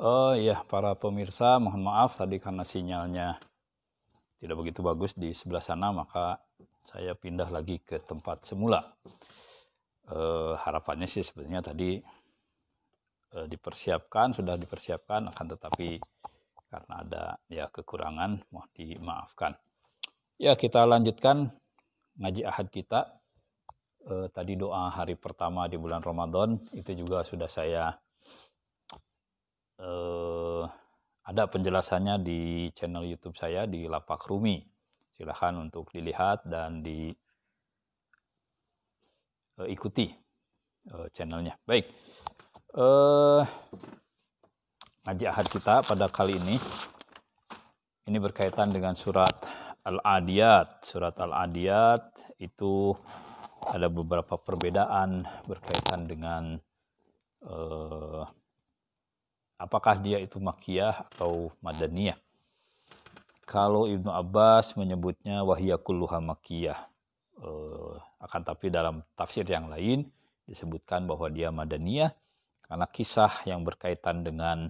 Oh iya, para pemirsa, mohon maaf tadi karena sinyalnya tidak begitu bagus di sebelah sana, maka saya pindah lagi ke tempat semula. Uh, harapannya sih sebenarnya tadi uh, dipersiapkan, sudah dipersiapkan, akan tetapi karena ada ya kekurangan, mohon dimaafkan. Ya, kita lanjutkan ngaji ahad kita. Uh, tadi doa hari pertama di bulan Ramadan itu juga sudah saya eh, ada penjelasannya di channel YouTube saya di Lapak Rumi. Silahkan untuk dilihat dan diikuti eh, eh, channelnya. Baik, eh, ngaji ahad kita pada kali ini ini berkaitan dengan surat Al-Adiyat. Surat Al-Adiyat itu ada beberapa perbedaan berkaitan dengan eh, apakah dia itu makiyah atau madaniyah. Kalau Ibnu Abbas menyebutnya wahiyakulluha makiyah. Eh, akan tapi dalam tafsir yang lain disebutkan bahwa dia madaniyah karena kisah yang berkaitan dengan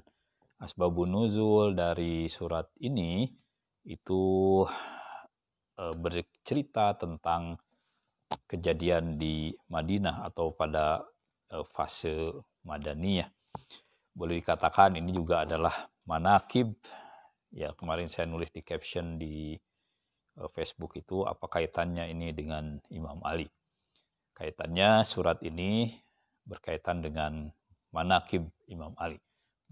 asbabun nuzul dari surat ini itu eh, bercerita tentang kejadian di Madinah atau pada eh, fase madaniyah boleh dikatakan ini juga adalah manakib. Ya, kemarin saya nulis di caption di eh, Facebook itu apa kaitannya ini dengan Imam Ali. Kaitannya surat ini berkaitan dengan manakib Imam Ali.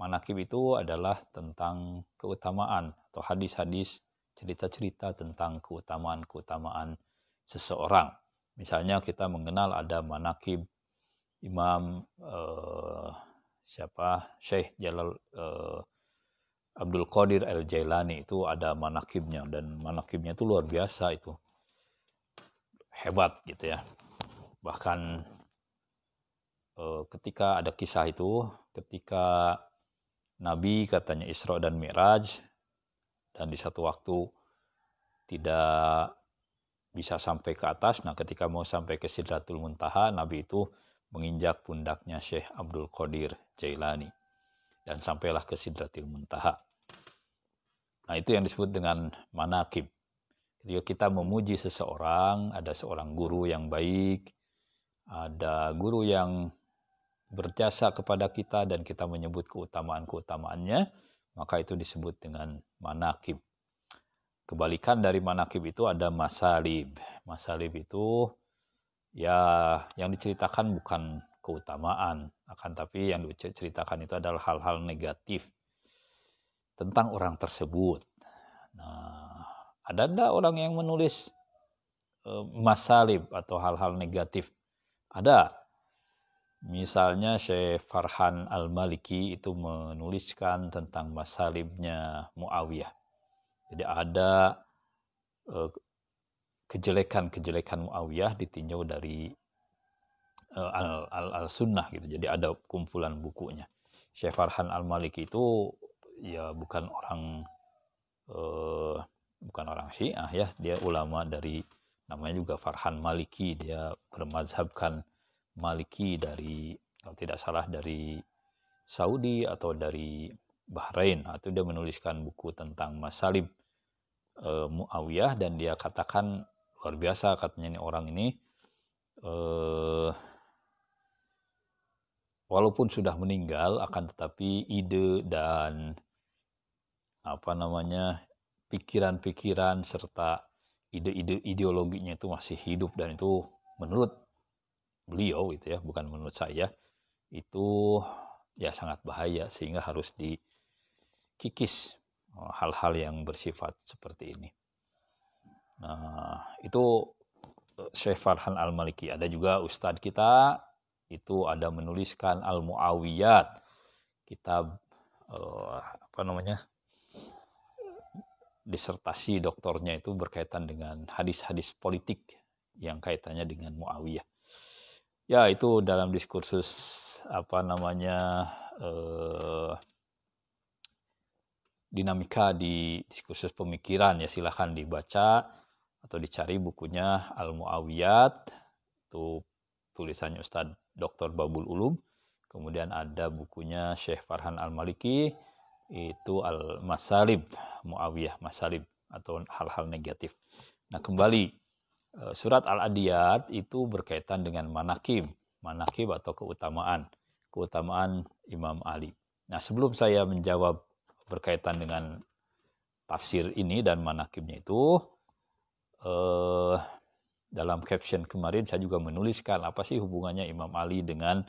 Manakib itu adalah tentang keutamaan atau hadis-hadis cerita-cerita tentang keutamaan-keutamaan seseorang. Misalnya kita mengenal ada manakib Imam eh, siapa Syekh Jalal uh, Abdul Qadir Al Jailani itu ada manakibnya dan manakibnya itu luar biasa itu hebat gitu ya bahkan uh, ketika ada kisah itu ketika Nabi katanya Isra dan Mi'raj dan di satu waktu tidak bisa sampai ke atas. Nah, ketika mau sampai ke Sidratul Muntaha, Nabi itu menginjak pundaknya Syekh Abdul Qadir Jailani dan sampailah ke Sidratil Muntaha. Nah, itu yang disebut dengan manakib. Ketika kita memuji seseorang, ada seorang guru yang baik, ada guru yang berjasa kepada kita dan kita menyebut keutamaan-keutamaannya, maka itu disebut dengan manakib. Kebalikan dari manakib itu ada masalib. Masalib itu ya yang diceritakan bukan keutamaan. Akan tapi yang diceritakan itu adalah hal-hal negatif tentang orang tersebut. Nah, ada enggak orang yang menulis eh, masalib atau hal-hal negatif? Ada. Misalnya Syekh Farhan Al-Maliki itu menuliskan tentang masalibnya Muawiyah. Jadi ada eh, kejelekan-kejelekan Muawiyah ditinjau dari Eh, al, al, al sunnah gitu jadi ada kumpulan bukunya Syekh Farhan Al Maliki itu ya bukan orang uh, bukan orang Syiah ya dia ulama dari namanya juga Farhan Maliki dia bermazhabkan Maliki dari kalau tidak salah dari Saudi atau dari Bahrain atau nah, dia menuliskan buku tentang masalib e, eh, Muawiyah dan dia katakan luar biasa katanya ini orang ini eh walaupun sudah meninggal akan tetapi ide dan apa namanya pikiran-pikiran serta ide-ide ideologinya itu masih hidup dan itu menurut beliau itu ya bukan menurut saya itu ya sangat bahaya sehingga harus dikikis eh, hal-hal yang bersifat seperti ini. Nah, itu eh, Syekh Farhan Al-Maliki. Ada juga ustadz kita itu ada menuliskan al muawiyat kitab uh, apa namanya disertasi doktornya itu berkaitan dengan hadis-hadis politik yang kaitannya dengan Muawiyah. Ya itu dalam diskursus apa namanya uh, dinamika di diskursus pemikiran ya silahkan dibaca atau dicari bukunya Al Muawiyat itu tulisannya Ustadz Dr. Babul Ulum. Kemudian ada bukunya Syekh Farhan Al-Maliki itu Al-Masalib, Muawiyah Masalib atau hal-hal negatif. Nah, kembali e, surat Al-Adiyat itu berkaitan dengan manakim, manakim atau keutamaan, keutamaan Imam Ali. Nah, sebelum saya menjawab berkaitan dengan tafsir ini dan manakimnya itu eh dalam caption kemarin saya juga menuliskan apa sih hubungannya Imam Ali dengan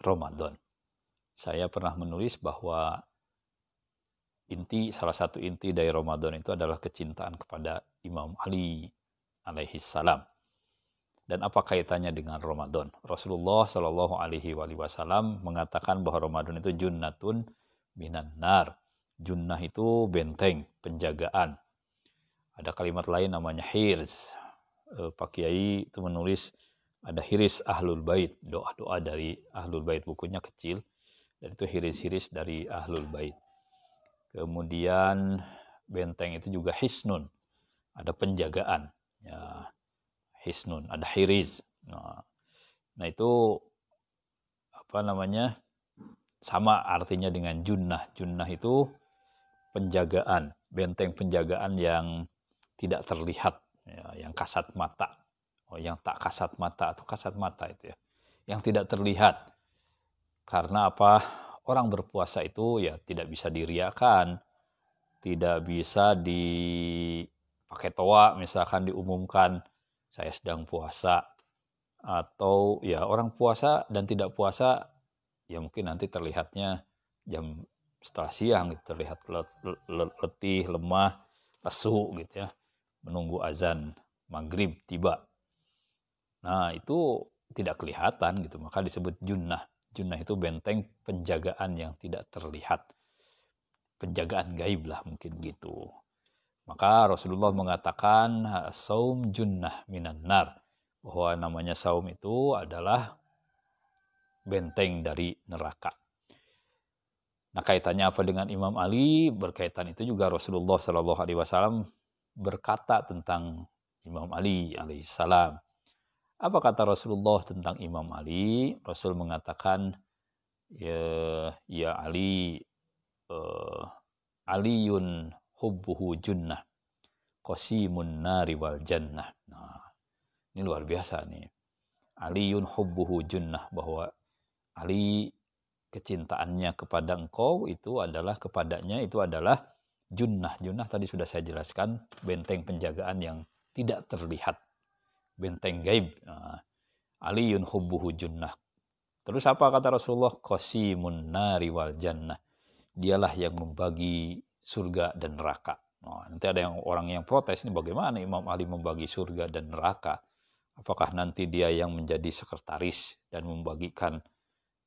Ramadan. Saya pernah menulis bahwa inti salah satu inti dari Ramadan itu adalah kecintaan kepada Imam Ali alaihi salam. Dan apa kaitannya dengan Ramadan? Rasulullah Shallallahu alaihi wasallam mengatakan bahwa Ramadan itu junnatun minan nar. Junnah itu benteng, penjagaan. Ada kalimat lain namanya hirz, Eh, Pak Kiai itu menulis ada hiris ahlul bait doa-doa dari ahlul bait bukunya kecil dan itu hiris-hiris dari ahlul bait kemudian benteng itu juga hisnun ada penjagaan ya hisnun ada hiris nah, nah itu apa namanya sama artinya dengan junnah junnah itu penjagaan benteng penjagaan yang tidak terlihat ya, yang kasat mata. Oh, yang tak kasat mata atau kasat mata itu ya. Yang tidak terlihat. Karena apa? Orang berpuasa itu ya tidak bisa diriakan, tidak bisa dipakai toa misalkan diumumkan saya sedang puasa atau ya orang puasa dan tidak puasa ya mungkin nanti terlihatnya jam setelah siang gitu, terlihat letih, lemah, lesu gitu ya menunggu azan maghrib tiba. Nah itu tidak kelihatan gitu, maka disebut junnah. Junnah itu benteng penjagaan yang tidak terlihat. Penjagaan gaib lah mungkin gitu. Maka Rasulullah mengatakan saum junnah minan nar bahwa namanya saum itu adalah benteng dari neraka. Nah kaitannya apa dengan Imam Ali? Berkaitan itu juga Rasulullah saw berkata tentang Imam Ali alaihissalam. Apa kata Rasulullah tentang Imam Ali? Rasul mengatakan, ya, ya Ali, uh, eh, Aliun hubbuhu junnah, qasimun nari wal jannah. Nah, ini luar biasa nih. Aliun hubbuhu junnah, bahwa Ali kecintaannya kepada engkau itu adalah kepadanya itu adalah junnah. Junnah tadi sudah saya jelaskan, benteng penjagaan yang tidak terlihat. Benteng gaib. Nah, aliyun hubbuhu junnah. Terus apa kata Rasulullah? Qasimun nari wal jannah. Dialah yang membagi surga dan neraka. Nah, nanti ada yang orang yang protes ini bagaimana Imam Ali membagi surga dan neraka? Apakah nanti dia yang menjadi sekretaris dan membagikan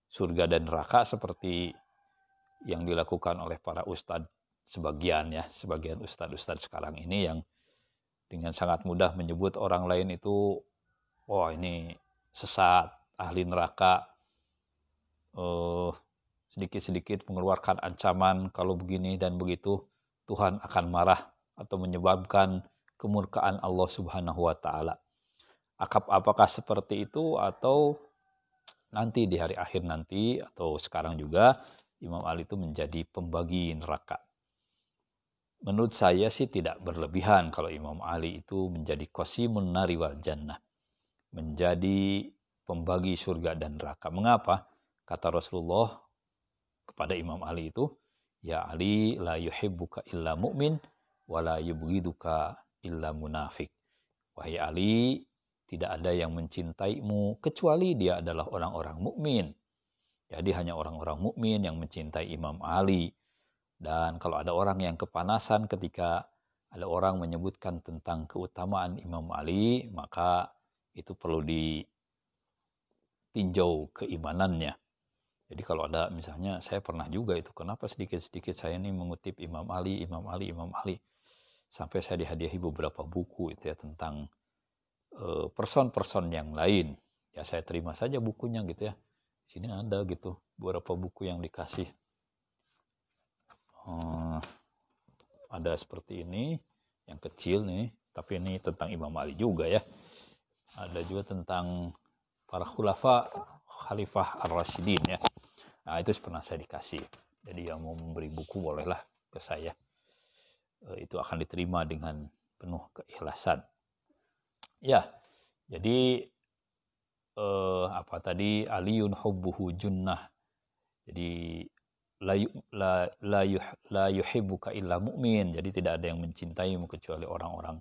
surga dan neraka seperti yang dilakukan oleh para ustadz sebagian ya, sebagian ustadz-ustadz sekarang ini yang dengan sangat mudah menyebut orang lain itu, wah oh, ini sesat, ahli neraka, uh, sedikit-sedikit mengeluarkan ancaman kalau begini dan begitu Tuhan akan marah atau menyebabkan kemurkaan Allah Subhanahu wa taala. akap Apakah seperti itu atau nanti di hari akhir nanti atau sekarang juga Imam Ali itu menjadi pembagi neraka menurut saya sih tidak berlebihan kalau Imam Ali itu menjadi kosimun nari wal jannah. Menjadi pembagi surga dan neraka. Mengapa? Kata Rasulullah kepada Imam Ali itu, Ya Ali la yuhibbuka illa mu'min wa la yubhiduka illa munafik. Wahai Ali, tidak ada yang mencintaimu kecuali dia adalah orang-orang mukmin. Jadi hanya orang-orang mukmin yang mencintai Imam Ali dan kalau ada orang yang kepanasan ketika ada orang menyebutkan tentang keutamaan Imam Ali, maka itu perlu ditinjau keimanannya. Jadi kalau ada misalnya saya pernah juga itu kenapa sedikit-sedikit saya ini mengutip Imam Ali, Imam Ali, Imam Ali sampai saya dihadiahi beberapa buku itu ya tentang eh, person-person yang lain. Ya saya terima saja bukunya gitu ya. Di sini ada gitu beberapa buku yang dikasih Eh, ada seperti ini yang kecil nih tapi ini tentang Imam Ali juga ya ada juga tentang para khulafa khalifah ar-rasyidin ya nah itu pernah saya dikasih jadi yang mau memberi buku bolehlah ke saya e, itu akan diterima dengan penuh keikhlasan ya jadi e, apa tadi Aliun hubbuhu junnah jadi la, la, la, yuh, la yuhibbuka illa mu'min. Jadi tidak ada yang mencintaimu kecuali orang-orang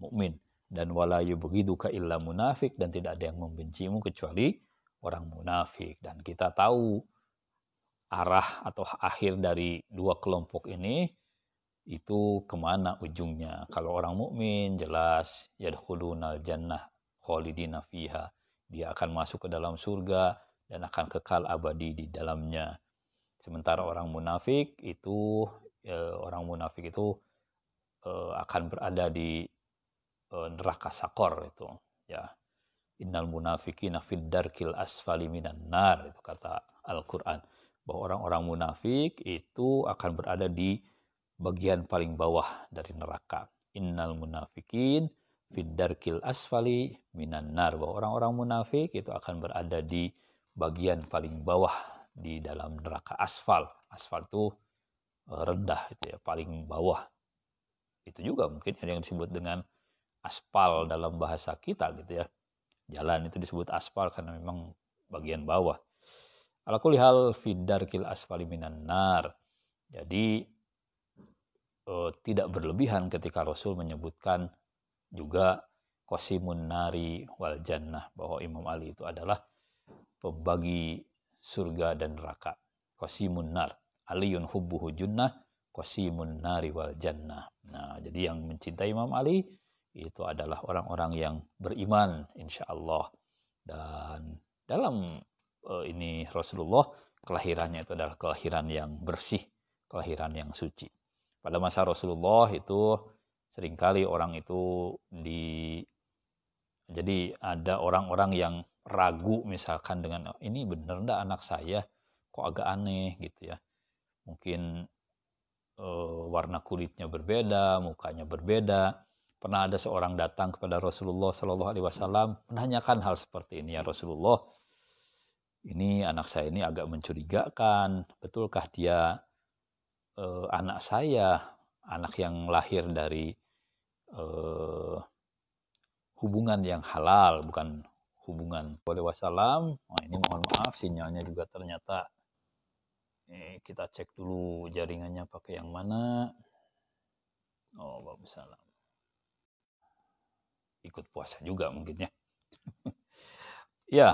mukmin dan wala yubghiduka illa munafik dan tidak ada yang membencimu kecuali orang munafik dan kita tahu arah atau akhir dari dua kelompok ini itu kemana ujungnya kalau orang mukmin jelas ya yadkhulunal jannah khalidina fiha dia akan masuk ke dalam surga dan akan kekal abadi di dalamnya Sementara orang munafik itu eh, orang munafik itu eh, akan berada di eh, neraka sakor itu ya. Innal munafikin fid darkil asfali minan nar itu kata Al-Qur'an bahwa orang-orang munafik itu akan berada di bagian paling bawah dari neraka. Innal munafikin fid darkil asfali minan nar bahwa orang-orang munafik itu akan berada di bagian paling bawah di dalam neraka asfal. Asfal itu eh, rendah itu ya, paling bawah. Itu juga mungkin yang disebut dengan aspal dalam bahasa kita gitu ya. Jalan itu disebut aspal karena memang bagian bawah. Alakul fidar kil asfali minan nar. Jadi eh, tidak berlebihan ketika Rasul menyebutkan juga kosimun nari wal jannah bahwa Imam Ali itu adalah pembagi surga dan neraka. Qasimun nar. Aliyun hubbuhu junnah. Qasimun nari wal jannah. Nah, jadi yang mencintai Imam Ali itu adalah orang-orang yang beriman insya Allah. Dan dalam uh, ini Rasulullah kelahirannya itu adalah kelahiran yang bersih, kelahiran yang suci. Pada masa Rasulullah itu seringkali orang itu di jadi ada orang-orang yang ragu misalkan dengan oh, ini bener ndak anak saya kok agak aneh gitu ya mungkin e, warna kulitnya berbeda mukanya berbeda pernah ada seorang datang kepada Rasulullah Shallallahu Alaihi Wasallam menanyakan hal seperti ini ya Rasulullah ini anak saya ini agak mencurigakan betulkah dia e, anak saya anak yang lahir dari e, hubungan yang halal bukan hubungan. boleh wassalam. Nah, ini mohon maaf sinyalnya juga ternyata eh, kita cek dulu jaringannya pakai yang mana. Oh, salam Ikut puasa juga mungkin ya. ya,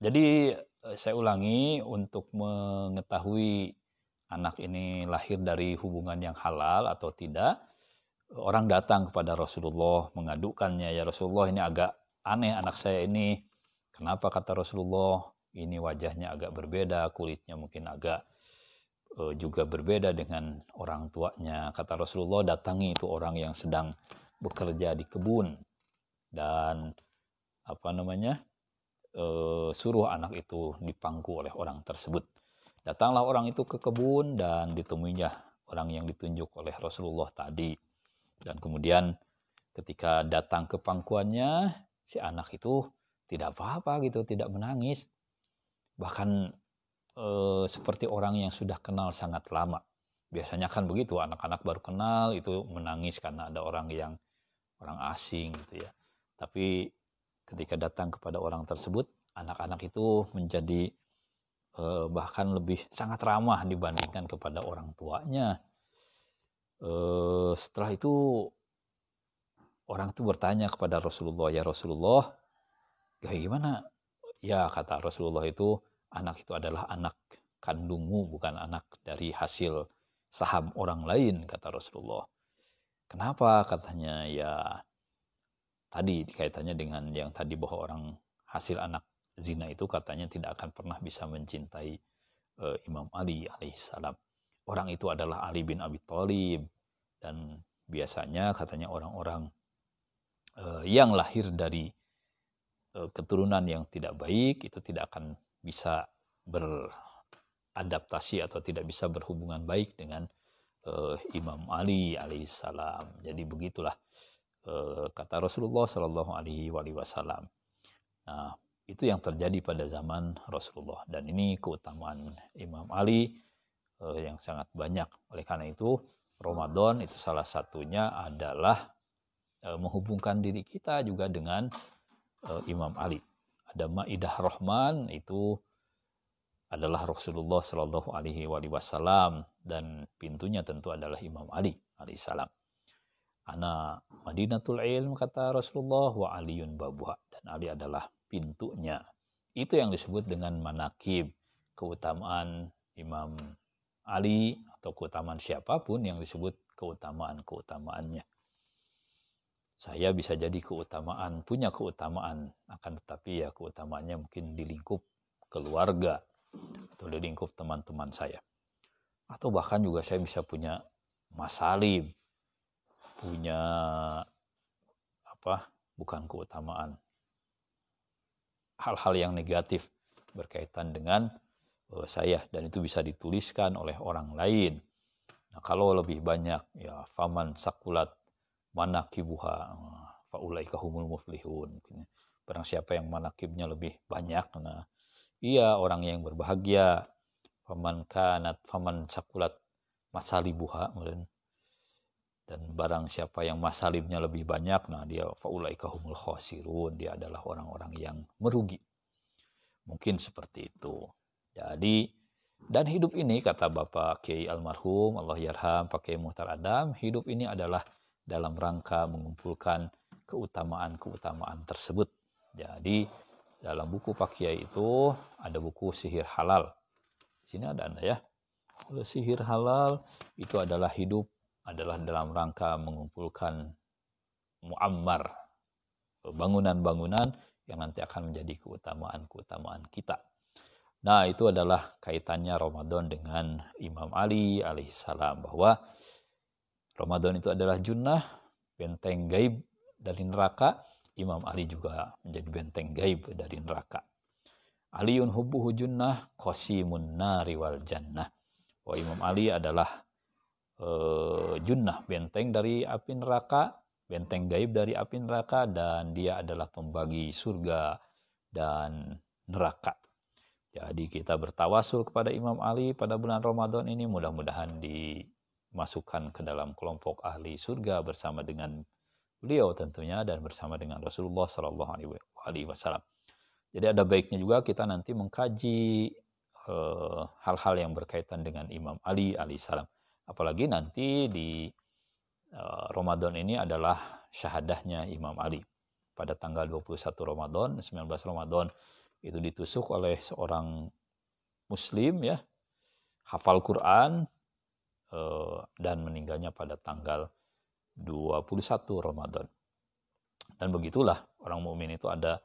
jadi eh, saya ulangi untuk mengetahui anak ini lahir dari hubungan yang halal atau tidak, orang datang kepada Rasulullah mengadukannya, ya Rasulullah ini agak aneh anak saya ini kenapa kata Rasulullah ini wajahnya agak berbeda kulitnya mungkin agak e, juga berbeda dengan orang tuanya kata Rasulullah datangi itu orang yang sedang bekerja di kebun dan apa namanya e, suruh anak itu dipangku oleh orang tersebut datanglah orang itu ke kebun dan ditemuinya orang yang ditunjuk oleh Rasulullah tadi dan kemudian ketika datang ke pangkuannya si anak itu tidak apa-apa gitu, tidak menangis. Bahkan e, seperti orang yang sudah kenal sangat lama. Biasanya kan begitu, anak-anak baru kenal itu menangis karena ada orang yang orang asing gitu ya. Tapi ketika datang kepada orang tersebut, anak-anak itu menjadi e, bahkan lebih sangat ramah dibandingkan kepada orang tuanya. E, setelah itu orang itu bertanya kepada Rasulullah, ya Rasulullah, ya gimana? Ya kata Rasulullah itu, anak itu adalah anak kandungmu, bukan anak dari hasil saham orang lain, kata Rasulullah. Kenapa? Katanya, ya tadi dikaitannya dengan yang tadi bahwa orang hasil anak zina itu katanya tidak akan pernah bisa mencintai uh, Imam Ali alaihissalam. Orang itu adalah Ali bin Abi Thalib dan biasanya katanya orang-orang Eh, yang lahir dari eh, keturunan yang tidak baik itu tidak akan bisa beradaptasi atau tidak bisa berhubungan baik dengan eh, Imam Ali alaihissalam. Jadi begitulah kata Rasulullah Shallallahu Alaihi Wasallam. Nah, itu yang terjadi pada zaman Rasulullah dan ini keutamaan Imam Ali yang sangat banyak. Oleh karena itu Ramadan itu salah satunya adalah Eh, menghubungkan diri kita juga dengan eh, Imam Ali. Ada Ma'idah Rahman itu adalah Rasulullah Shallallahu Alaihi Wasallam dan pintunya tentu adalah Imam Ali alaihissalam. Ana Madinatul Ilm kata Rasulullah wa Aliun Babuha dan Ali adalah pintunya. Itu yang disebut dengan manakib keutamaan Imam Ali atau keutamaan siapapun yang disebut keutamaan-keutamaannya saya bisa jadi keutamaan, punya keutamaan, akan tetapi ya keutamaannya mungkin di lingkup keluarga atau di lingkup teman-teman saya. Atau bahkan juga saya bisa punya masalim, punya apa? bukan keutamaan. Hal-hal yang negatif berkaitan dengan eh, saya dan itu bisa dituliskan oleh orang lain. Nah, kalau lebih banyak ya faman sakulat manakibuha faulaika humul muflihun barang siapa yang manakibnya lebih banyak nah ia orang yang berbahagia faman kanat faman sakulat masalibuha dan barang siapa yang masalibnya lebih banyak nah dia faulaika humul khasirun dia adalah orang-orang yang merugi mungkin seperti itu jadi dan hidup ini kata Bapak Kiai almarhum Allah yarham Pak Kiai Muhtar Adam hidup ini adalah dalam rangka mengumpulkan keutamaan-keutamaan tersebut. Jadi dalam buku Pak Kiai itu ada buku sihir halal. Di sini ada Anda ya. Sihir halal itu adalah hidup adalah dalam rangka mengumpulkan muammar bangunan-bangunan yang nanti akan menjadi keutamaan-keutamaan kita. Nah, itu adalah kaitannya Ramadan dengan Imam Ali alaihissalam bahwa Ramadan itu adalah junnah, benteng gaib dari neraka. Imam Ali juga menjadi benteng gaib dari neraka. Aliun hubuhu junnah qasimun nari wal jannah. Wa oh, Imam Ali adalah e, junnah, benteng dari api neraka, benteng gaib dari api neraka dan dia adalah pembagi surga dan neraka. Jadi kita bertawasul kepada Imam Ali pada bulan Ramadan ini mudah-mudahan di masukkan ke dalam kelompok ahli surga bersama dengan beliau tentunya dan bersama dengan Rasulullah Shallallahu Alaihi Wasallam. Jadi ada baiknya juga kita nanti mengkaji eh, hal-hal uh, yang berkaitan dengan Imam Ali alaihissalam. Apalagi nanti di uh, Ramadan ini adalah syahadahnya Imam Ali. Pada tanggal 21 Ramadan, 19 Ramadan itu ditusuk oleh seorang muslim ya, hafal Quran, Eh, dan meninggalnya pada tanggal 21 Ramadan. Dan begitulah orang mukmin itu ada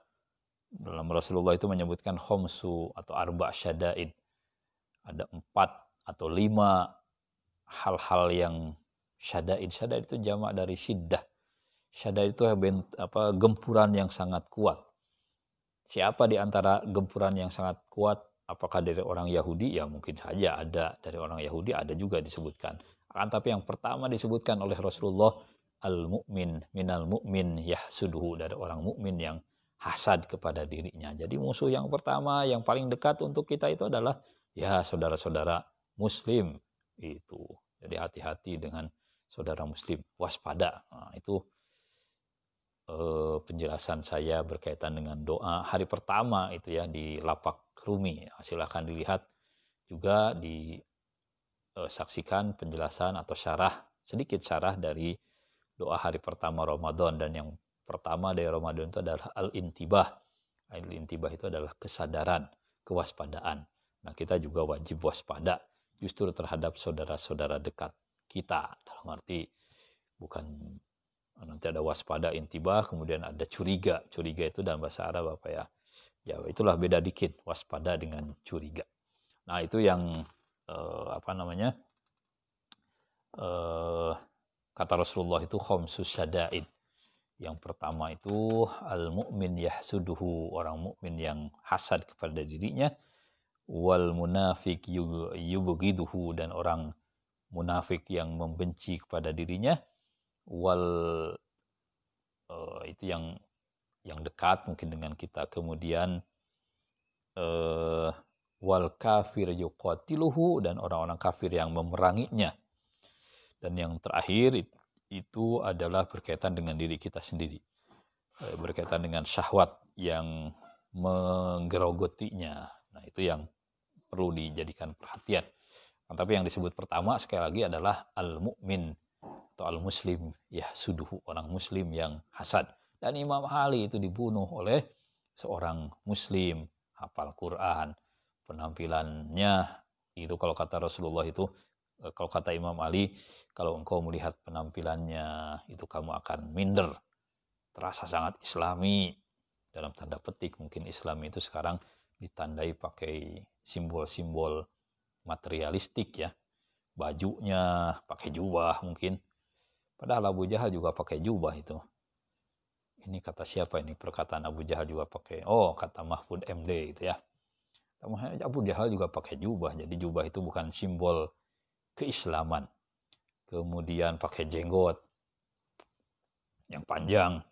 dalam Rasulullah itu menyebutkan khomsu atau arba syadaid. Ada empat atau lima hal-hal yang syadaid. Syadaid itu jamak dari syiddah. Syadaid itu apa, gempuran yang sangat kuat. Siapa di antara gempuran yang sangat kuat Apakah dari orang Yahudi? Ya mungkin saja ada. Dari orang Yahudi ada juga disebutkan. Akan tapi yang pertama disebutkan oleh Rasulullah al-mu'min minal mu'min yahsuduhu dari orang mukmin yang hasad kepada dirinya. Jadi musuh yang pertama yang paling dekat untuk kita itu adalah ya saudara-saudara muslim itu. Jadi hati-hati dengan saudara muslim, waspada. Nah, itu Eh, penjelasan saya berkaitan dengan doa hari pertama itu ya di lapak Rumi. Silahkan dilihat juga disaksikan eh, penjelasan atau syarah sedikit syarah dari doa hari pertama Ramadan dan yang pertama dari Ramadan itu adalah al-intibah. Al-intibah itu adalah kesadaran, kewaspadaan. Nah, kita juga wajib waspada justru terhadap saudara-saudara dekat kita dalam arti bukan Ah, nanti ada waspada intibah kemudian ada curiga curiga itu dalam bahasa Arab apa ya Jawa ya, itulah beda dikit waspada dengan curiga nah itu yang eh, apa namanya eh, kata Rasulullah itu khomsus syada'id yang pertama itu al mukmin yahsuduhu orang mukmin yang hasad kepada dirinya wal munafik yubghiduhu dan orang munafik yang membenci kepada dirinya wal uh, itu yang yang dekat mungkin dengan kita kemudian uh, wal kafir yuqatiluhu dan orang-orang kafir yang memeranginya dan yang terakhir itu adalah berkaitan dengan diri kita sendiri eh, berkaitan dengan syahwat yang menggerogotinya nah itu yang perlu dijadikan perhatian nah, tapi yang disebut pertama sekali lagi adalah al-mu'min atau al-muslim ya suduh orang muslim yang hasad. Dan Imam Ali itu dibunuh oleh seorang muslim hafal Quran. Penampilannya itu kalau kata Rasulullah itu eh, kalau kata Imam Ali, kalau engkau melihat penampilannya itu kamu akan minder. Terasa sangat islami. Dalam tanda petik mungkin Islam itu sekarang ditandai pakai simbol-simbol materialistik ya. Bajunya pakai jubah mungkin, Padahal Abu Jahal juga pakai jubah itu. Ini kata siapa ini? Perkataan Abu Jahal juga pakai. Oh, kata Mahfud MD itu ya. Abu Jahal juga pakai jubah. Jadi jubah itu bukan simbol keislaman. Kemudian pakai jenggot yang panjang.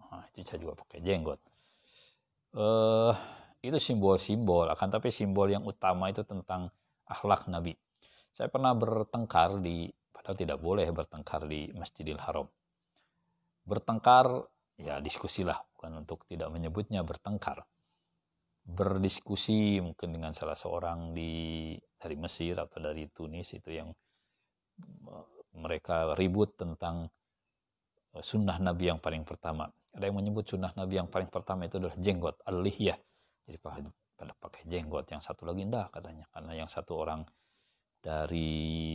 Nah, itu saya juga pakai jenggot. Uh, itu simbol-simbol. Akan tapi simbol yang utama itu tentang akhlak Nabi. Saya pernah bertengkar di Padahal tidak boleh bertengkar di Masjidil Haram. Bertengkar, ya diskusilah, bukan untuk tidak menyebutnya bertengkar. Berdiskusi mungkin dengan salah seorang di dari Mesir atau dari Tunis itu yang eh, mereka ribut tentang eh, sunnah Nabi yang paling pertama. Ada yang menyebut sunnah Nabi yang paling pertama itu adalah jenggot, al-lihyah. Jadi pada pakai jenggot, yang satu lagi enggak katanya. Karena yang satu orang dari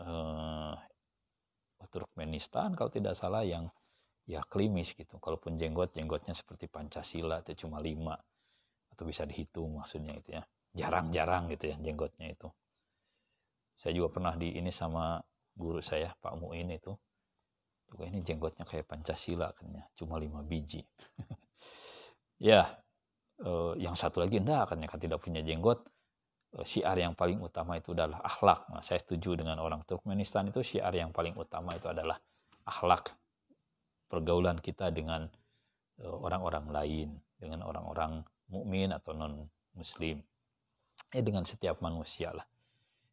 eh, Turkmenistan kalau tidak salah yang ya klimis gitu. Kalaupun jenggot jenggotnya seperti Pancasila itu cuma lima atau bisa dihitung maksudnya itu ya. Jarang-jarang gitu ya jenggotnya itu. Saya juga pernah di ini sama guru saya Pak Muin itu juga ini jenggotnya kayak Pancasila kan ya cuma lima biji. ya eh, yang satu lagi enggak Ya kan tidak punya jenggot Eh, syiar yang paling utama itu adalah akhlak. Nah, saya setuju dengan orang Turkmenistan itu syiar yang paling utama itu adalah akhlak. Pergaulan kita dengan eh, orang-orang lain, dengan orang-orang mukmin atau non muslim. Ya dengan setiap manusia lah.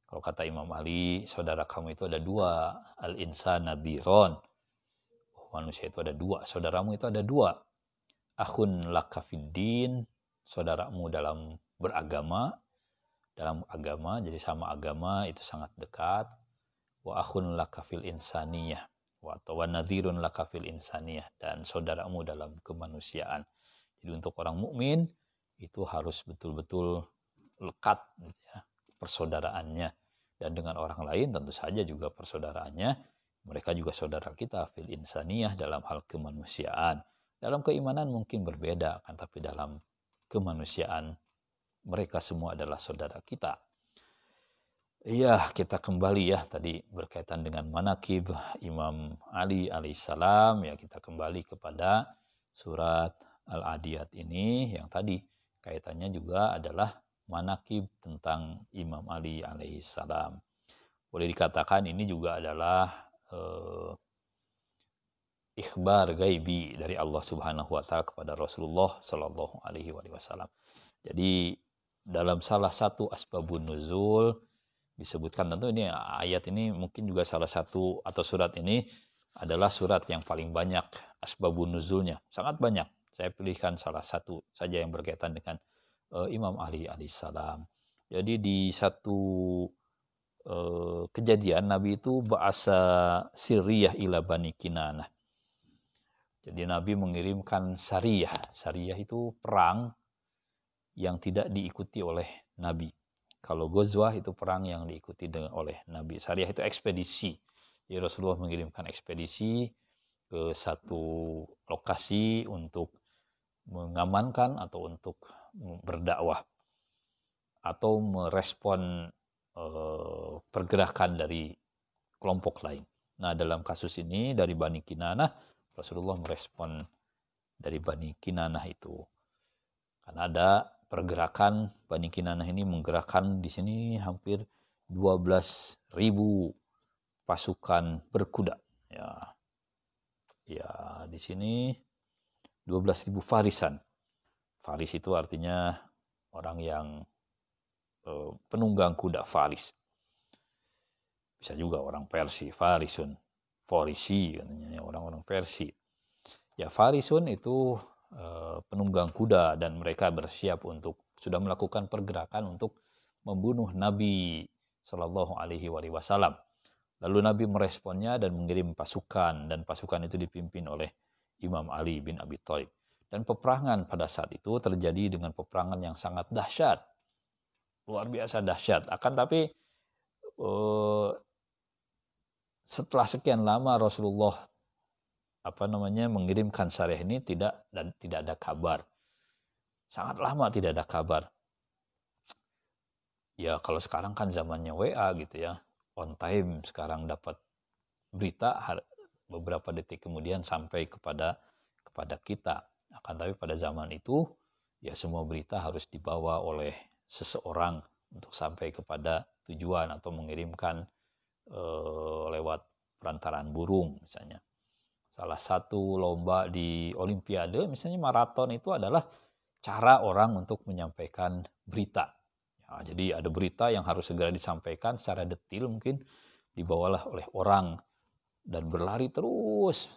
Kalau kata Imam Ali, saudara kamu itu ada dua, al-insan nadiron. Oh, manusia itu ada dua, saudaramu itu ada dua. Akhun lakafiddin, saudaramu dalam beragama, dalam agama jadi sama agama itu sangat dekat wa akhun lakafil insaniyah wa wa nadhirun laka insaniyah dan saudaramu dalam kemanusiaan. Jadi untuk orang mukmin itu harus betul-betul lekat gitu ya, persaudaraannya dan dengan orang lain tentu saja juga persaudaraannya mereka juga saudara kita fil insaniyah dalam hal kemanusiaan. Dalam keimanan mungkin berbeda kan tapi dalam kemanusiaan mereka semua adalah saudara kita. Iya, kita kembali ya tadi berkaitan dengan manakib Imam Ali alaihissalam ya kita kembali kepada surat Al-Adiyat ini yang tadi kaitannya juga adalah manakib tentang Imam Ali alaihissalam. Boleh dikatakan ini juga adalah eh, ikhbar gaibi dari Allah Subhanahu wa taala kepada Rasulullah Shallallahu alaihi wasallam. Jadi dalam salah satu asbabun nuzul disebutkan tentu ini ayat ini mungkin juga salah satu atau surat ini adalah surat yang paling banyak asbabun nuzulnya sangat banyak saya pilihkan salah satu saja yang berkaitan dengan uh, Imam Ali alaihissalam jadi di satu uh, kejadian Nabi itu bahasa syriah ila Bani Kinanah jadi Nabi mengirimkan syariah syariah itu perang yang tidak diikuti oleh Nabi. Kalau Ghazwah itu perang yang diikuti dengan, oleh Nabi. Syariah itu ekspedisi. Jadi Rasulullah mengirimkan ekspedisi ke satu lokasi untuk mengamankan atau untuk berdakwah atau merespon eh, pergerakan dari kelompok lain. Nah, dalam kasus ini dari Bani Kinanah Rasulullah merespon dari Bani Kinanah itu. Karena ada pergerakan Bani Kinanah ini menggerakkan di sini hampir 12.000 pasukan berkuda ya ya di sini 12.000 farisan faris itu artinya orang yang eh, penunggang kuda faris bisa juga orang Persi. farisun forisi katanya ya, orang-orang Persi. ya farisun itu Eh, penunggang kuda dan mereka bersiap untuk sudah melakukan pergerakan untuk membunuh Nabi Shallallahu Alaihi Wasallam. Lalu Nabi meresponnya dan mengirim pasukan dan pasukan itu dipimpin oleh Imam Ali bin Abi Thalib. Dan peperangan pada saat itu terjadi dengan peperangan yang sangat dahsyat, luar biasa dahsyat. Akan tapi eh, setelah sekian lama Rasulullah apa namanya mengirimkan syariah ini tidak dan tidak ada kabar. Sangat lama tidak ada kabar. Ya kalau sekarang kan zamannya WA gitu ya. On time sekarang dapat berita beberapa detik kemudian sampai kepada kepada kita. Akan tapi pada zaman itu ya semua berita harus dibawa oleh seseorang untuk sampai kepada tujuan atau mengirimkan e, lewat perantaraan burung misalnya salah satu lomba di olimpiade misalnya maraton itu adalah cara orang untuk menyampaikan berita. Ya, jadi ada berita yang harus segera disampaikan secara detil mungkin dibawalah oleh orang dan berlari terus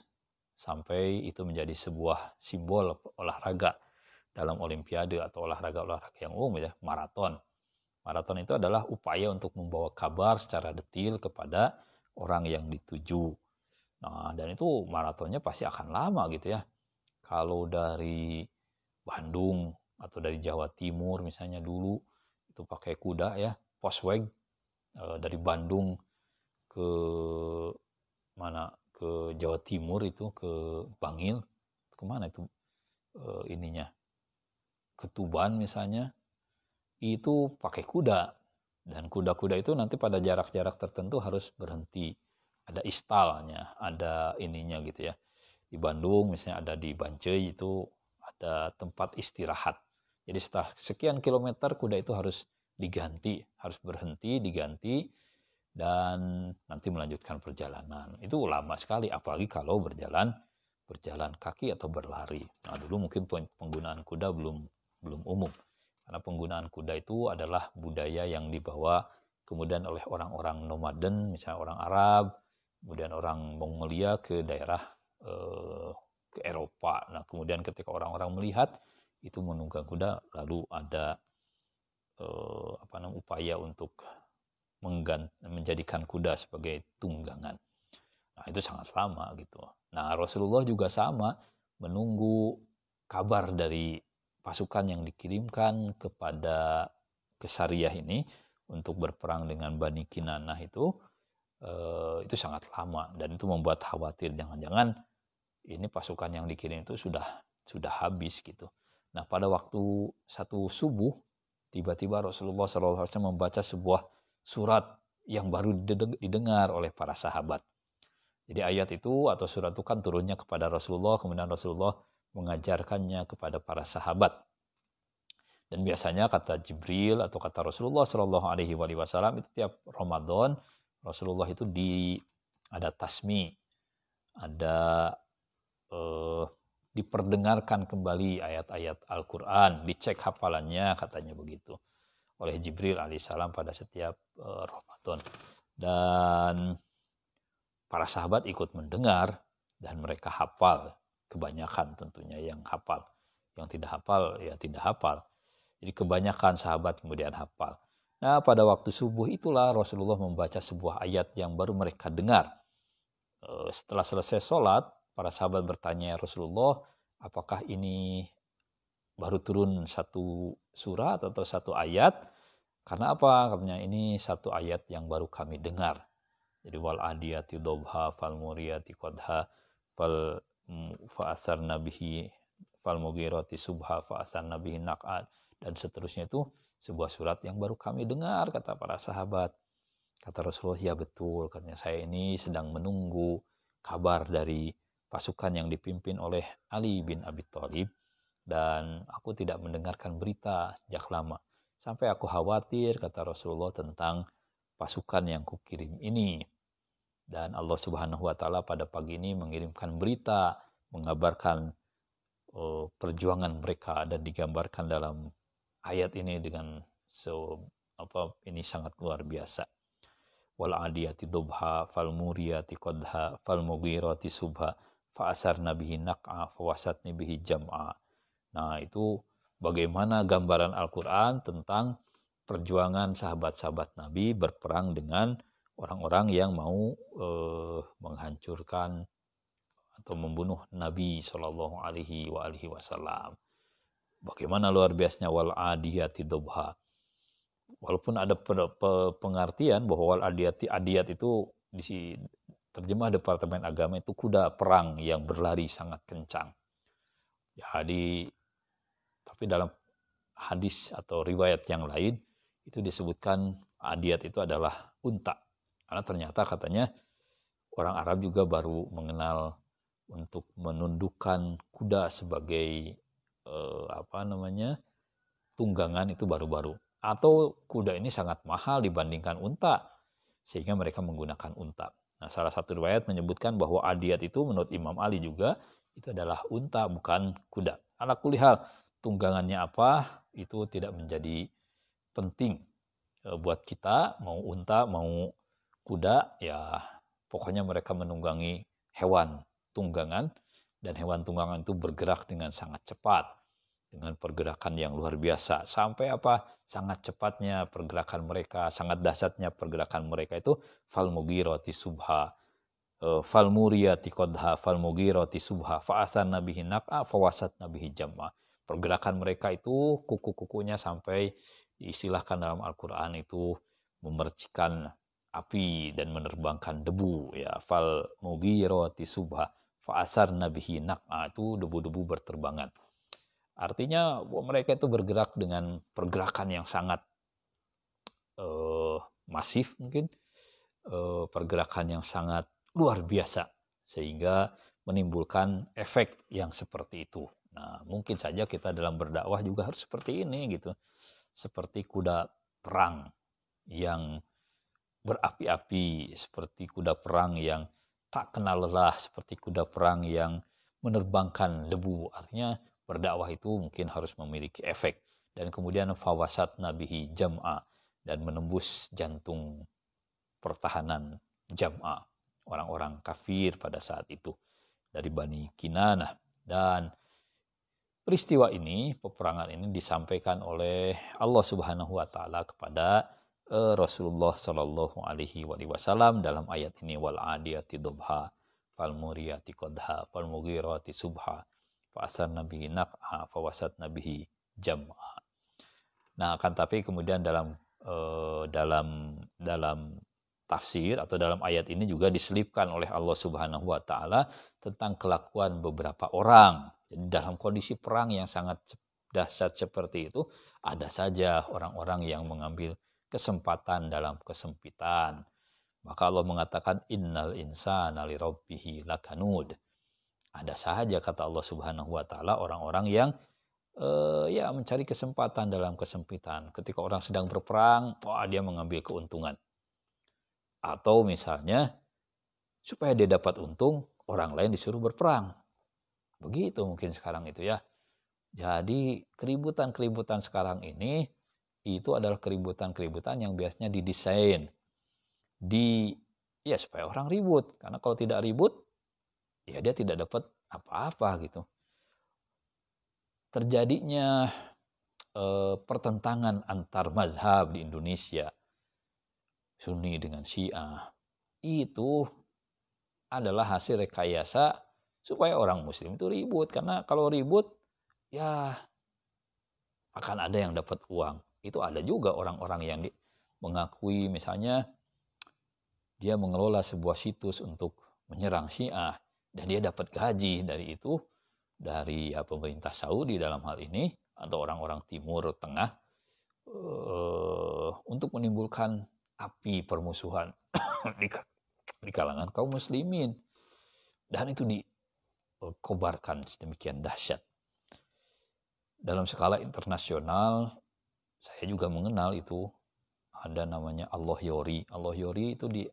sampai itu menjadi sebuah simbol olahraga dalam olimpiade atau olahraga-olahraga yang umum ya, maraton. Maraton itu adalah upaya untuk membawa kabar secara detil kepada orang yang dituju. Nah, dan itu maratonnya pasti akan lama gitu ya. Kalau dari Bandung atau dari Jawa Timur misalnya dulu itu pakai kuda ya, posweg eh, dari Bandung ke mana ke Jawa Timur itu ke Bangil kemana itu eh, ininya ke Tuban misalnya itu pakai kuda dan kuda-kuda itu nanti pada jarak-jarak tertentu harus berhenti ada istalnya, ada ininya gitu ya. Di Bandung misalnya ada di Bancai itu ada tempat istirahat. Jadi setelah sekian kilometer kuda itu harus diganti, harus berhenti, diganti dan nanti melanjutkan perjalanan. Itu lama sekali apalagi kalau berjalan berjalan kaki atau berlari. Nah, dulu mungkin penggunaan kuda belum belum umum. Karena penggunaan kuda itu adalah budaya yang dibawa kemudian oleh orang-orang nomaden, misalnya orang Arab, kemudian orang Mongolia ke daerah eh, ke Eropa. Nah, kemudian ketika orang-orang melihat itu menunggang kuda, lalu ada eh, apa namanya upaya untuk menjadikan kuda sebagai tunggangan. Nah, itu sangat lama gitu. Nah, Rasulullah juga sama menunggu kabar dari pasukan yang dikirimkan kepada kesariah ini untuk berperang dengan Bani Kinanah itu Eh, itu sangat lama dan itu membuat khawatir jangan-jangan ini pasukan yang dikirim itu sudah sudah habis gitu. Nah pada waktu satu subuh tiba-tiba Rasulullah SAW membaca sebuah surat yang baru didengar oleh para sahabat. Jadi ayat itu atau surat itu kan turunnya kepada Rasulullah, kemudian Rasulullah mengajarkannya kepada para sahabat. Dan biasanya kata Jibril atau kata Rasulullah Shallallahu Alaihi Wasallam itu tiap Ramadan Rasulullah itu di ada tasmi, ada eh, diperdengarkan kembali ayat-ayat Al-Quran, dicek hafalannya katanya begitu oleh Jibril alaihissalam pada setiap eh, Ramadan. Dan para sahabat ikut mendengar dan mereka hafal, kebanyakan tentunya yang hafal. Yang tidak hafal ya tidak hafal. Jadi kebanyakan sahabat kemudian hafal. Nah, pada waktu subuh itulah Rasulullah membaca sebuah ayat yang baru mereka dengar. Eh, setelah selesai sholat, para sahabat bertanya ya Rasulullah, apakah ini baru turun satu surat atau satu ayat? Karena apa? Katanya ini satu ayat yang baru kami dengar. Jadi wal adiyati dobha fal muriyati qadha fal mm, fa'asar nabihi fal mugirati subha fa'asar nabihi naq'ad dan seterusnya itu sebuah surat yang baru kami dengar kata para sahabat kata Rasulullah ya betul katanya saya ini sedang menunggu kabar dari pasukan yang dipimpin oleh Ali bin Abi Thalib dan aku tidak mendengarkan berita sejak lama sampai aku khawatir kata Rasulullah tentang pasukan yang kukirim ini dan Allah Subhanahu wa taala pada pagi ini mengirimkan berita mengabarkan eh, perjuangan mereka dan digambarkan dalam ayat ini dengan so apa ini sangat luar biasa wal adiyati dubha fal muriyati qadha fal mughirati subha fa asar nabihi naq'a fa wasatni bihi jam'a nah itu bagaimana gambaran Al-Qur'an tentang perjuangan sahabat-sahabat Nabi berperang dengan orang-orang yang mau eh, menghancurkan atau membunuh Nabi Shallallahu Alaihi Wasallam. Bagaimana luar biasanya wal adiyati dubha. Walaupun ada pengertian bahwa wal adiyati adiyat itu di terjemah Departemen Agama itu kuda perang yang berlari sangat kencang. Jadi tapi dalam hadis atau riwayat yang lain itu disebutkan adiyat itu adalah unta. Karena ternyata katanya orang Arab juga baru mengenal untuk menundukkan kuda sebagai eh, apa namanya tunggangan itu baru-baru atau kuda ini sangat mahal dibandingkan unta sehingga mereka menggunakan unta. Nah, salah satu riwayat menyebutkan bahwa adiat itu menurut Imam Ali juga itu adalah unta bukan kuda. Ala kulihal tunggangannya apa itu tidak menjadi penting eh, buat kita mau unta mau kuda ya pokoknya mereka menunggangi hewan tunggangan dan hewan tunggangan itu bergerak dengan sangat cepat dengan pergerakan yang luar biasa sampai apa sangat cepatnya pergerakan mereka sangat dahsyatnya pergerakan mereka itu falmugirati subha e, falmuriyati kodha falmugirati subha faasan nabihi nak'a fawasat nabihi jamma pergerakan mereka itu kuku-kukunya sampai diistilahkan dalam Al-Qur'an itu memercikan api dan menerbangkan debu ya fal mugirati subha Fa'asar nabihi nak'a ah, itu debu-debu berterbangan. Artinya mereka itu bergerak dengan pergerakan yang sangat uh, masif mungkin, uh, pergerakan yang sangat luar biasa sehingga menimbulkan efek yang seperti itu. Nah, mungkin saja kita dalam berdakwah juga harus seperti ini gitu. Seperti kuda perang yang berapi-api, seperti kuda perang yang tak kenal lelah seperti kuda perang yang menerbangkan debu. Artinya berdakwah itu mungkin harus memiliki efek. Dan kemudian fawasat nabihi jam'a dan menembus jantung pertahanan jam'a orang-orang kafir pada saat itu dari Bani Kinanah dan peristiwa ini peperangan ini disampaikan oleh Allah Subhanahu wa taala kepada Rasulullah Shallallahu Alaihi Wasallam dalam ayat ini wal adiyati dubha fal muriyati kodha fal mughirati subha fa'asar nabihi nak'a fawasat nabihi jam'a nah akan tapi kemudian dalam uh, dalam dalam tafsir atau dalam ayat ini juga diselipkan oleh Allah Subhanahu wa taala tentang kelakuan beberapa orang. Jadi dalam kondisi perang yang sangat dahsyat seperti itu ada saja orang-orang yang mengambil kesempatan dalam kesempitan. Maka Allah mengatakan innal insana li rabbihi lakanud. Ada saja kata Allah Subhanahu wa taala orang-orang yang uh, ya mencari kesempatan dalam kesempitan. Ketika orang sedang berperang, wah dia mengambil keuntungan. Atau misalnya supaya dia dapat untung, orang lain disuruh berperang. Begitu mungkin sekarang itu ya. Jadi keributan-keributan sekarang ini itu adalah keributan-keributan yang biasanya didesain di ya supaya orang ribut karena kalau tidak ribut ya dia tidak dapat apa-apa gitu terjadinya eh, pertentangan antar mazhab di Indonesia Sunni dengan Syiah itu adalah hasil rekayasa supaya orang Muslim itu ribut karena kalau ribut ya akan ada yang dapat uang itu ada juga orang-orang yang di, mengakui misalnya dia mengelola sebuah situs untuk menyerang Syiah dan dia dapat gaji dari itu dari ya, pemerintah Saudi dalam hal ini atau orang-orang Timur Tengah uh, untuk menimbulkan api permusuhan di, di kalangan kaum muslimin dan itu dikobarkan sedemikian dahsyat dalam skala internasional saya juga mengenal itu ada namanya Allah Yori. Allah Yori itu di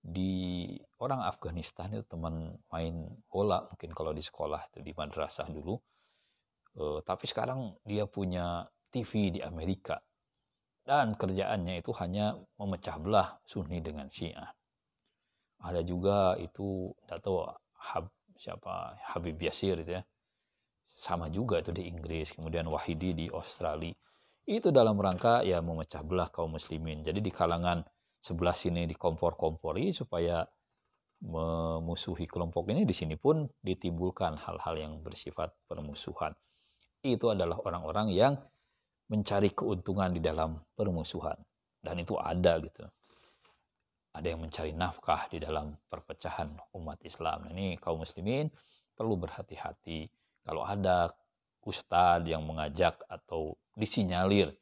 di orang Afghanistan itu teman main bola mungkin kalau di sekolah itu di madrasah dulu. E, tapi sekarang dia punya TV di Amerika dan kerjaannya itu hanya memecah belah Sunni dengan Syiah. Ada juga itu tidak tahu Hab, siapa Habib Yasir itu ya. Sama juga itu di Inggris, kemudian Wahidi di Australia itu dalam rangka ya memecah belah kaum muslimin. Jadi di kalangan sebelah sini di kompor kompori supaya memusuhi kelompok ini di sini pun ditimbulkan hal-hal yang bersifat permusuhan. Itu adalah orang-orang yang mencari keuntungan di dalam permusuhan dan itu ada gitu. Ada yang mencari nafkah di dalam perpecahan umat Islam. Nah, ini kaum muslimin perlu berhati-hati kalau ada ustadz yang mengajak atau disinyalir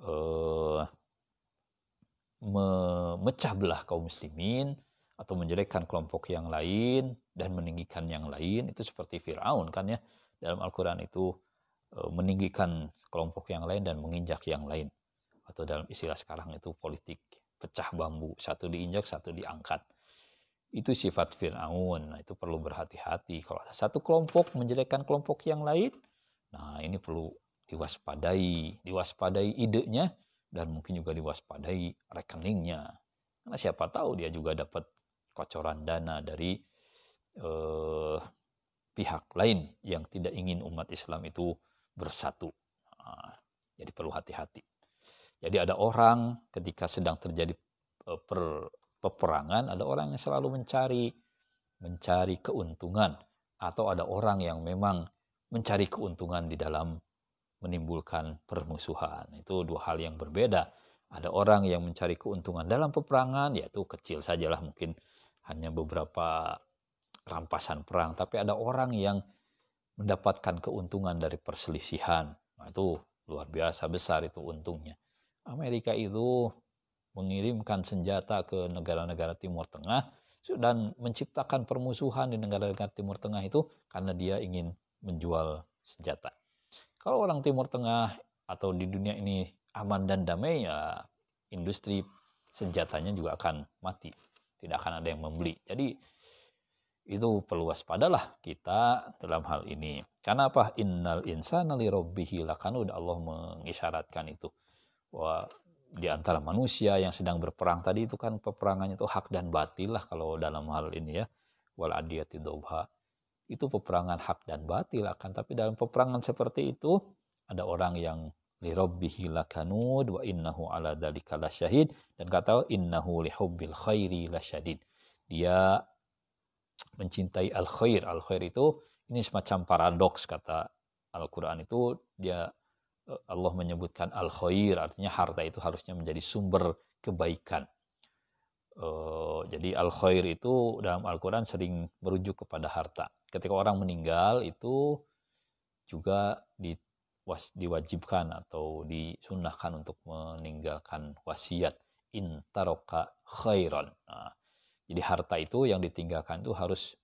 eh, memecah belah kaum muslimin atau menjelekkan kelompok yang lain dan meninggikan yang lain itu seperti Firaun kan ya dalam Al-Qur'an itu eh, meninggikan kelompok yang lain dan menginjak yang lain atau dalam istilah sekarang itu politik pecah bambu satu diinjak satu diangkat itu sifat Fir'aun. Nah, itu perlu berhati-hati. Kalau ada satu kelompok menjelekkan kelompok yang lain, nah ini perlu diwaspadai. Diwaspadai idenya dan mungkin juga diwaspadai rekeningnya. Karena siapa tahu dia juga dapat kocoran dana dari eh, pihak lain yang tidak ingin umat Islam itu bersatu. Nah, jadi perlu hati-hati. Jadi ada orang ketika sedang terjadi eh, per peperangan ada orang yang selalu mencari mencari keuntungan atau ada orang yang memang mencari keuntungan di dalam menimbulkan permusuhan. Itu dua hal yang berbeda. Ada orang yang mencari keuntungan dalam peperangan, yaitu kecil sajalah mungkin hanya beberapa rampasan perang, tapi ada orang yang mendapatkan keuntungan dari perselisihan. Nah, itu luar biasa besar itu untungnya. Amerika itu mengirimkan senjata ke negara-negara Timur Tengah dan menciptakan permusuhan di negara-negara Timur Tengah itu karena dia ingin menjual senjata. Kalau orang Timur Tengah atau di dunia ini aman dan damai ya industri senjatanya juga akan mati. Tidak akan ada yang membeli. Jadi itu perlu waspadalah kita dalam hal ini. Karena apa? Innal insana li rabbih lakanud. Allah mengisyaratkan itu. Bahwa di antara manusia yang sedang berperang tadi itu kan peperangannya itu hak dan batil lah kalau dalam hal ini ya wal adiyati dobha itu peperangan hak dan batil akan tapi dalam peperangan seperti itu ada orang yang li rabbihi lakanud wa innahu ala dzalika lasyahid dan kata innahu li hubbil khairi lasyadid dia mencintai al khair al khair itu ini semacam paradoks kata Al-Qur'an itu dia Allah menyebutkan al khair artinya harta itu harusnya menjadi sumber kebaikan. Uh, jadi al khair itu dalam Al-Qur'an sering merujuk kepada harta. Ketika orang meninggal itu juga di, was, diwajibkan atau disunahkan untuk meninggalkan wasiat intaroka khairon. Nah, jadi harta itu yang ditinggalkan itu harus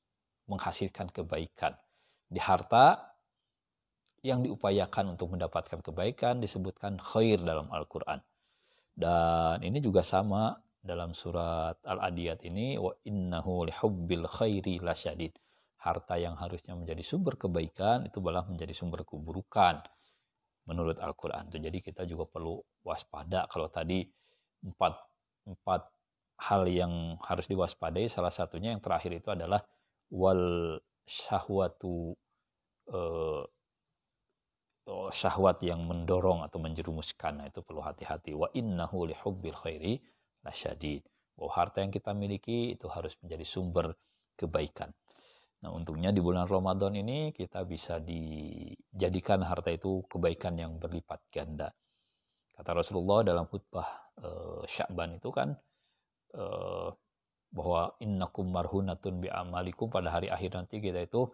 menghasilkan kebaikan. Di harta yang diupayakan untuk mendapatkan kebaikan disebutkan khair dalam Al-Quran. Dan ini juga sama dalam surat Al-Adiyat ini, wa innahu lihubbil khairi lasyadid. Harta yang harusnya menjadi sumber kebaikan itu malah menjadi sumber keburukan menurut Al-Quran. Jadi kita juga perlu waspada kalau tadi empat, empat hal yang harus diwaspadai salah satunya yang terakhir itu adalah wal syahwatu eh, syahwat yang mendorong atau menjerumuskan. Nah, itu perlu hati-hati. Wa innahu li hubbil khairi lasyadid. Bahwa harta yang kita miliki itu harus menjadi sumber kebaikan. Nah, untungnya di bulan Ramadan ini kita bisa dijadikan harta itu kebaikan yang berlipat ganda. Kata Rasulullah dalam khutbah e, Syakban itu kan e, bahwa innakum marhunatun bi amalikum pada hari akhir nanti kita itu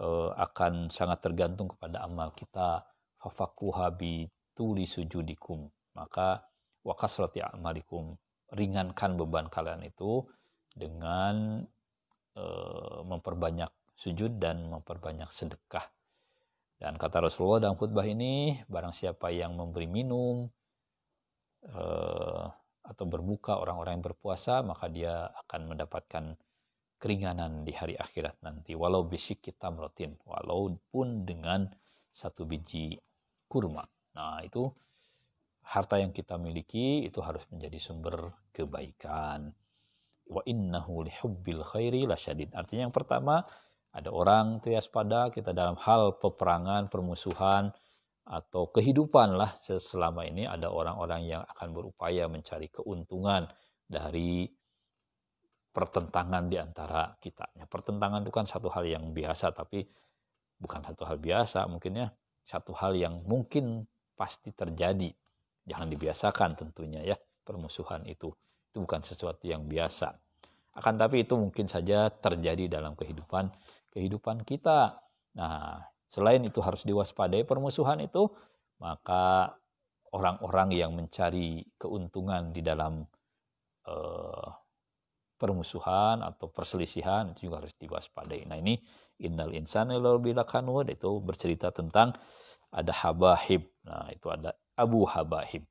uh, akan sangat tergantung kepada amal kita fafakuha bi tuli sujudikum maka wakasrati amalikum ringankan beban kalian itu dengan eh, memperbanyak sujud dan memperbanyak sedekah dan kata Rasulullah dalam khutbah ini barang siapa yang memberi minum eh, atau berbuka orang-orang yang berpuasa maka dia akan mendapatkan keringanan di hari akhirat nanti walau bisik kita merotin walaupun dengan satu biji kurma nah itu harta yang kita miliki itu harus menjadi sumber kebaikan wa innahu lihubbil khairi lasyadid artinya yang pertama ada orang trias pada kita dalam hal peperangan permusuhan atau kehidupan lah selama ini ada orang-orang yang akan berupaya mencari keuntungan dari pertentangan di antara kita. Pertentangan itu kan satu hal yang biasa, tapi bukan satu hal biasa, mungkin ya satu hal yang mungkin pasti terjadi. Jangan dibiasakan tentunya ya permusuhan itu. Itu bukan sesuatu yang biasa. Akan tapi itu mungkin saja terjadi dalam kehidupan kehidupan kita. Nah, selain itu harus diwaspadai permusuhan itu, maka orang-orang yang mencari keuntungan di dalam eh, permusuhan atau perselisihan itu juga harus diwaspadai. Nah ini innal insana lakanud itu bercerita tentang ada habahib. Nah itu ada Abu Habahib.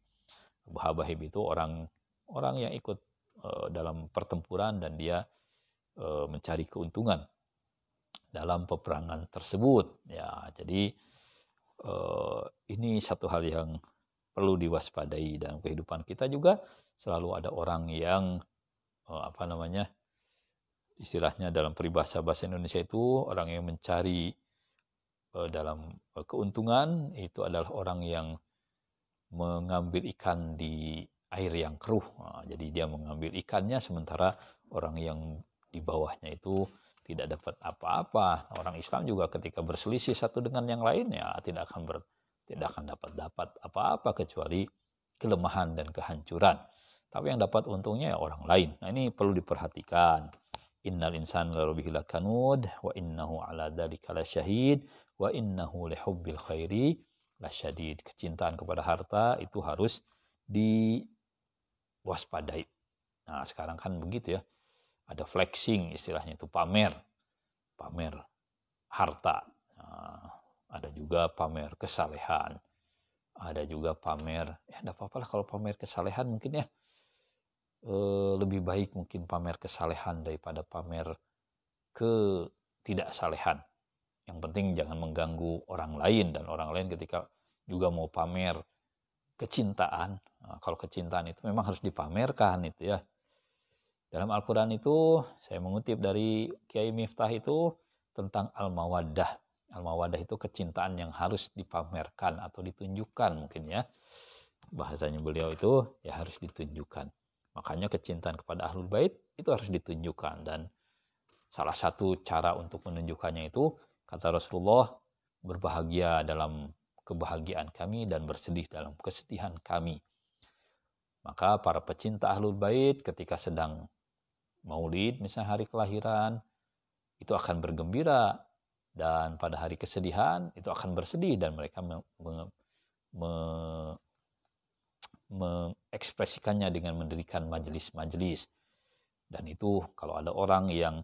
Abu Habahib itu orang orang yang ikut uh, dalam pertempuran dan dia uh, mencari keuntungan dalam peperangan tersebut. Ya jadi uh, ini satu hal yang perlu diwaspadai dalam kehidupan kita juga selalu ada orang yang Eh, apa namanya istilahnya dalam peribahasa bahasa Indonesia itu orang yang mencari eh, dalam eh, keuntungan itu adalah orang yang mengambil ikan di air yang keruh. Ah, jadi dia mengambil ikannya sementara orang yang di bawahnya itu tidak dapat apa-apa. orang Islam juga ketika berselisih satu dengan yang lain ya tidak akan ber, tidak akan dapat dapat apa-apa kecuali kelemahan dan kehancuran. Tapi yang dapat untungnya ya orang lain. Nah ini perlu diperhatikan. Innal insan lalubihi lakanud wa innahu ala dhalika syahid wa innahu lihubbil khairi la syadid. Kecintaan kepada harta itu harus diwaspadai. Nah sekarang kan begitu ya. Ada flexing istilahnya itu pamer. Pamer harta. Nah, ada juga pamer kesalehan. Ada juga pamer, ya enggak apa-apa lah kalau pamer kesalehan mungkin ya Eh, lebih baik mungkin pamer kesalehan daripada pamer ketidaksalehan. Yang penting jangan mengganggu orang lain dan orang lain ketika juga mau pamer kecintaan. Nah, kalau kecintaan itu memang harus dipamerkan itu ya. Dalam Al-Quran itu saya mengutip dari Kiai Miftah itu tentang Al-Mawaddah. Al-Mawaddah itu kecintaan yang harus dipamerkan atau ditunjukkan mungkin ya. Bahasanya beliau itu ya harus ditunjukkan. Makanya kecintaan kepada Ahlul Bait itu harus ditunjukkan dan salah satu cara untuk menunjukkannya itu kata Rasulullah berbahagia dalam kebahagiaan kami dan bersedih dalam kesedihan kami. Maka para pecinta Ahlul Bait ketika sedang maulid misalnya hari kelahiran itu akan bergembira dan pada hari kesedihan itu akan bersedih dan mereka me, me, mengekspresikannya dengan mendirikan majelis-majelis. Dan itu kalau ada orang yang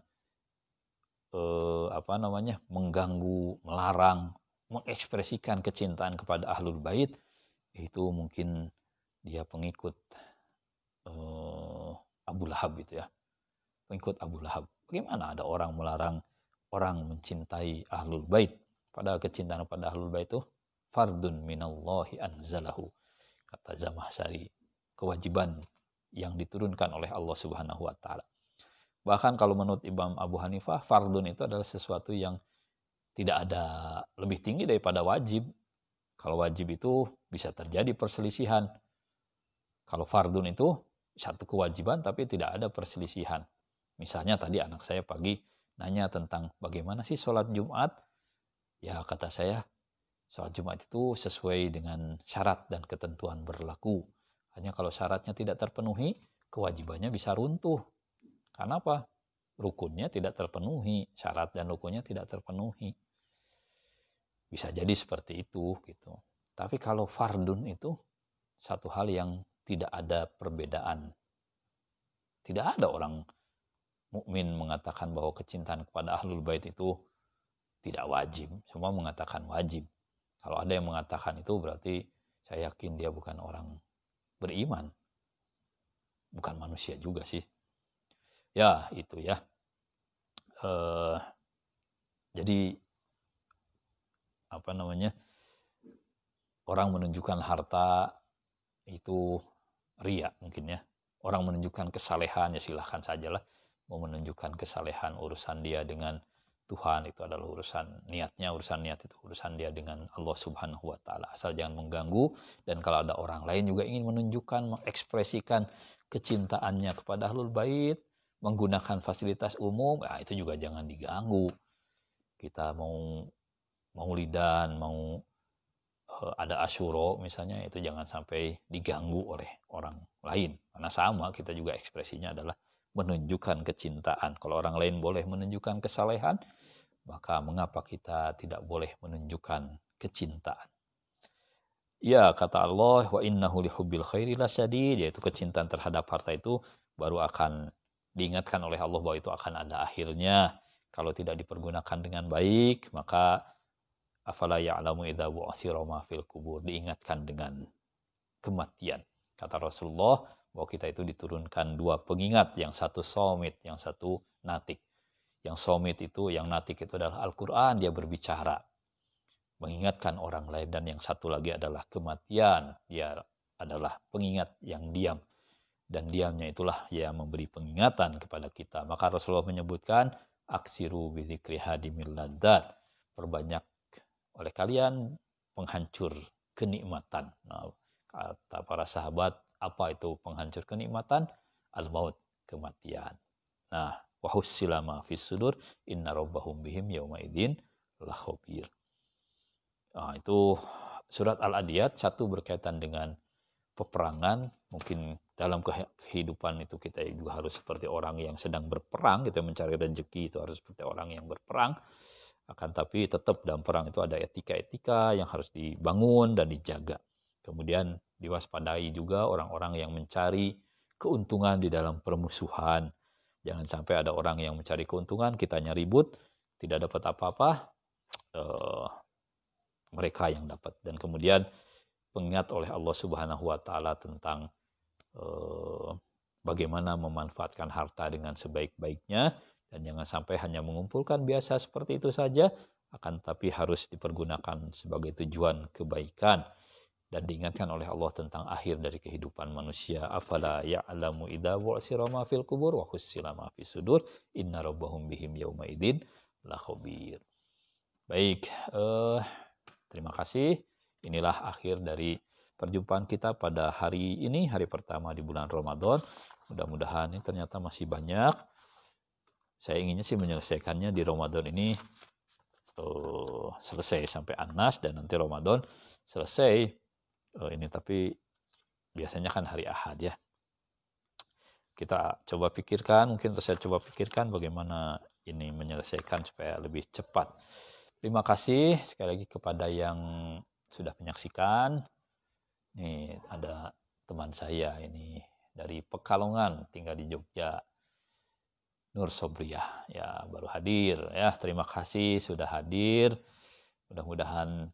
eh, apa namanya mengganggu, melarang, mengekspresikan kecintaan kepada ahlul bait itu mungkin dia pengikut eh, Abu Lahab itu ya. Pengikut Abu Lahab. Bagaimana ada orang melarang orang mencintai ahlul bait padahal kecintaan pada ahlul bait itu fardun minallahi anzalahu kata Zamahsyari kewajiban yang diturunkan oleh Allah Subhanahu wa taala. Bahkan kalau menurut Imam Abu Hanifah, fardun itu adalah sesuatu yang tidak ada lebih tinggi daripada wajib. Kalau wajib itu bisa terjadi perselisihan. Kalau fardun itu satu kewajiban tapi tidak ada perselisihan. Misalnya tadi anak saya pagi nanya tentang bagaimana sih sholat Jumat. Ya kata saya sholat Jumat itu sesuai dengan syarat dan ketentuan berlaku. Hanya kalau syaratnya tidak terpenuhi, kewajibannya bisa runtuh. Karena apa? Rukunnya tidak terpenuhi, syarat dan rukunnya tidak terpenuhi. Bisa jadi seperti itu gitu. Tapi kalau fardun itu satu hal yang tidak ada perbedaan. Tidak ada orang mukmin mengatakan bahwa kecintaan kepada ahlul bait itu tidak wajib. Semua mengatakan wajib. Kalau ada yang mengatakan itu berarti saya yakin dia bukan orang beriman. Bukan manusia juga sih. Ya, itu ya. Uh, jadi apa namanya? Orang menunjukkan harta itu ria mungkin ya. Orang menunjukkan kesalehan ya silahkan sajalah mau menunjukkan kesalehan urusan dia dengan Tuhan itu adalah urusan niatnya, urusan niat itu urusan dia dengan Allah Subhanahu wa taala. Asal jangan mengganggu dan kalau ada orang lain juga ingin menunjukkan, mengekspresikan kecintaannya kepada Ahlul Bait menggunakan fasilitas umum, ya itu juga jangan diganggu. Kita mau mau lidan, mau eh, ada asyuro misalnya itu jangan sampai diganggu oleh orang lain karena sama kita juga ekspresinya adalah menunjukkan kecintaan. Kalau orang lain boleh menunjukkan kesalehan, maka mengapa kita tidak boleh menunjukkan kecintaan? Ya, kata Allah, wa innahu lihubbil khairi lasyadid, yaitu kecintaan terhadap harta itu baru akan diingatkan oleh Allah bahwa itu akan ada akhirnya. Kalau tidak dipergunakan dengan baik, maka afala ya'lamu idza bu'asira fil kubur, diingatkan dengan kematian. Kata Rasulullah bahwa kita itu diturunkan dua pengingat, yang satu somit, yang satu natik. Yang somit itu, yang natik itu adalah Al-Quran, dia berbicara. Mengingatkan orang lain dan yang satu lagi adalah kematian, dia adalah pengingat yang diam. Dan diamnya itulah yang memberi pengingatan kepada kita. Maka Rasulullah menyebutkan, aksiru bidzikri hadimil Perbanyak oleh kalian penghancur kenikmatan. Nah, kata para sahabat apa itu penghancur kenikmatan al maut kematian nah wahussilama fis sudur inna rabbahum bihim yauma idin la khobir nah, itu surat al-adiyat satu berkaitan dengan peperangan mungkin dalam kehidupan itu kita juga harus seperti orang yang sedang berperang kita mencari rezeki itu harus seperti orang yang berperang akan tapi tetap dalam perang itu ada etika-etika yang harus dibangun dan dijaga Kemudian diwaspadai juga orang-orang yang mencari keuntungan di dalam permusuhan. Jangan sampai ada orang yang mencari keuntungan, kitanya ribut, tidak dapat apa-apa, eh, mereka yang dapat. Dan kemudian pengingat oleh Allah Subhanahu wa taala tentang eh, bagaimana memanfaatkan harta dengan sebaik-baiknya dan jangan sampai hanya mengumpulkan biasa seperti itu saja akan tapi harus dipergunakan sebagai tujuan kebaikan dan diingatkan oleh Allah tentang akhir dari kehidupan manusia afala ya'lamu idza bu'sira ma fil qubur wa khusila ma fi sudur inna rabbahum bihim yauma idzin la khabir baik eh, terima kasih inilah akhir dari perjumpaan kita pada hari ini hari pertama di bulan Ramadan mudah-mudahan ini ternyata masih banyak saya inginnya sih menyelesaikannya di Ramadan ini eh, selesai sampai Anas dan nanti Ramadan selesai uh, ini tapi biasanya kan hari Ahad ya. Kita coba pikirkan, mungkin saya coba pikirkan bagaimana ini menyelesaikan supaya lebih cepat. Terima kasih sekali lagi kepada yang sudah menyaksikan. Nih ada teman saya ini dari Pekalongan, tinggal di Jogja. Nur Sobriah ya baru hadir ya. Terima kasih sudah hadir. Mudah-mudahan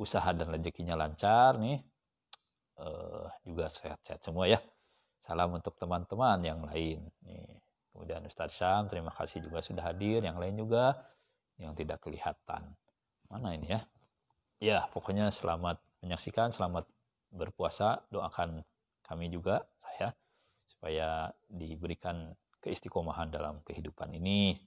usaha dan rezekinya lancar nih uh, juga sehat-sehat semua ya. Salam untuk teman-teman yang lain. Nih. Kemudian Ustaz Syam, terima kasih juga sudah hadir. Yang lain juga yang tidak kelihatan. Mana ini ya? Ya, pokoknya selamat menyaksikan, selamat berpuasa. Doakan kami juga, saya, supaya diberikan keistiqomahan dalam kehidupan ini.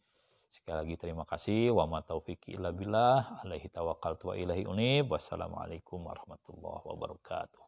Sekali lagi terima kasih. Wa ma taufiqi illa billah. Alaihi tawakkaltu wa ilahi unib. Wassalamualaikum warahmatullahi wabarakatuh.